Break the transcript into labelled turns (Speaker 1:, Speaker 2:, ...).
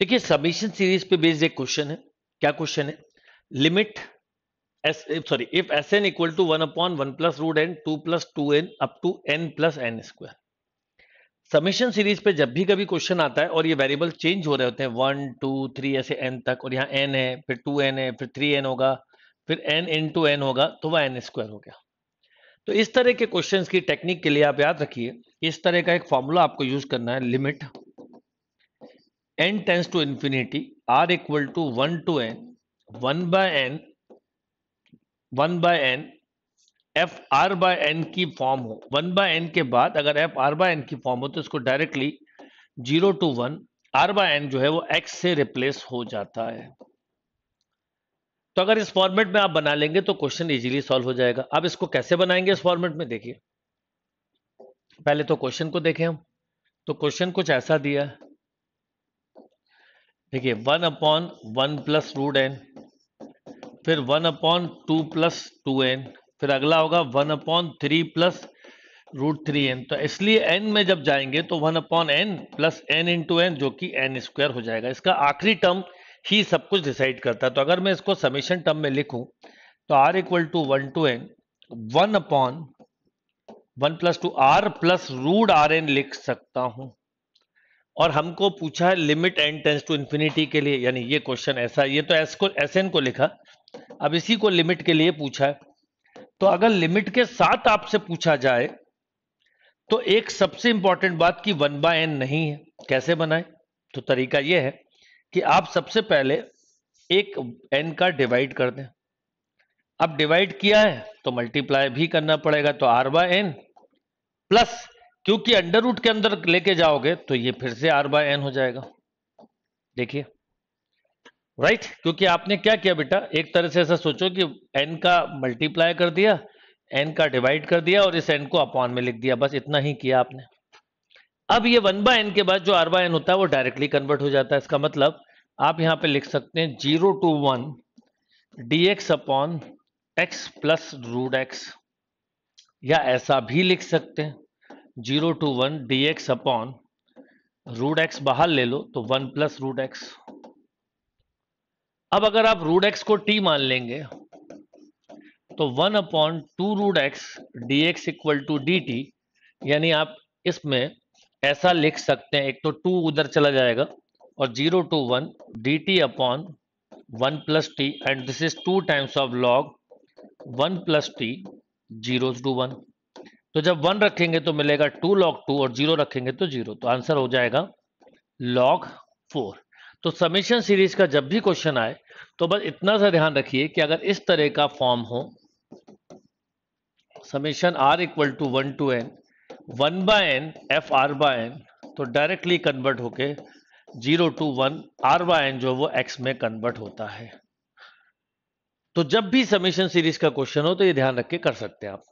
Speaker 1: देखिए submission series पे based एक क्वेश्चन है क्या क्वेश्चन है limit S sorry if S N equal to one upon one plus root N two plus two N up to N plus N square summation series पे जब भी कभी question आता है और ये वेरिएबल चेंज हो रहे होते हैं वन टू थ्री ऐसे एन तक और यहाँ एन है फिर टू एन है फिर थ्री एन होगा फिर एन इन टू एन होगा तो वह एन स्क्वायर हो गया तो इस तरह के क्वेश्चंस की टेक्निक के लिए आप याद रखिए इस तरह का एक फॉर्मूला आपको यूज करना है limit N tends to infinity R equal to one to N one by N one by N F R by N की फॉर्म हो वन बाय एन के बाद अगर एफ आर बाय एन की form हो तो इसको directly zero to one R by N जो है वो एक्स से रिप्लेस हो जाता है तो अगर इस फॉर्मेट में आप बना लेंगे तो क्वेश्चन इजीली सॉल्व हो जाएगा अब इसको कैसे बनाएंगे इस फॉर्मेट में देखिए पहले तो क्वेश्चन को देखें हम तो क्वेश्चन कुछ ऐसा दिया है देखिए one upon one plus root N फिर one upon two plus two N फिर अगला होगा one upon three plus root three N तो इसलिए एन में जब जाएंगे तो one upon N plus N into N जो कि एन स्क्वायर हो जाएगा इसका आखिरी टर्म ही सब कुछ डिसाइड करता है तो अगर मैं इसको समीशन टर्म में लिखूं तो R equal to one to N one upon one plus two R plus root R N लिख सकता हूं और हमको पूछा है limit N tends to infinity के लिए यानी ये क्वेश्चन ऐसा ये तो एस को एस एन को लिखा अब इसी को लिमिट के लिए पूछा है तो अगर लिमिट के साथ आपसे पूछा जाए तो एक सबसे इंपॉर्टेंट बात कि वन बाय एन नहीं है कैसे बनाए तो तरीका ये है कि आप सबसे पहले एक एन का डिवाइड कर दें अब डिवाइड किया है तो मल्टीप्लाई भी करना पड़ेगा तो आर बाय एन प्लस क्योंकि अंडर रूट के अंदर लेके जाओगे तो ये फिर से आर बाय एन हो जाएगा देखिए राइट right? क्योंकि आपने क्या किया बेटा एक तरह से ऐसा सोचो कि एन का मल्टीप्लाई कर दिया एन का डिवाइड कर दिया और इस एन को अपॉन में लिख दिया बस इतना ही किया आपने अब ये वन बाय एन के बाद जो आर बाय एन होता है वो डायरेक्टली कन्वर्ट हो जाता है इसका मतलब आप यहां पे लिख सकते हैं zero to one D X upon X plus root X या ऐसा भी लिख सकते हैं zero to one D X upon root X बाहर ले लो तो वन प्लस रूट एक्स अब अगर आप रूट एक्स को टी मान लेंगे तो one upon two root X D X equal to D T यानी आप इसमें ऐसा लिख सकते हैं एक तो टू उधर चला जाएगा और zero to one D T upon one plus T and this is two times of log one plus T zero to one तो जब वन रखेंगे तो मिलेगा टू लॉग टू और जीरो रखेंगे तो जीरो तो आंसर हो जाएगा लॉग फोर तो समीशन सीरीज का जब भी क्वेश्चन आए तो बस इतना सा ध्यान रखिए कि अगर इस तरह का फॉर्म हो summation R equal to one to N one by N F R by N तो डायरेक्टली कन्वर्ट होके zero to one R by N जो वो एक्स में कन्वर्ट होता है तो जब भी समीशन सीरीज का क्वेश्चन हो तो ये ध्यान रख के कर सकते हैं आप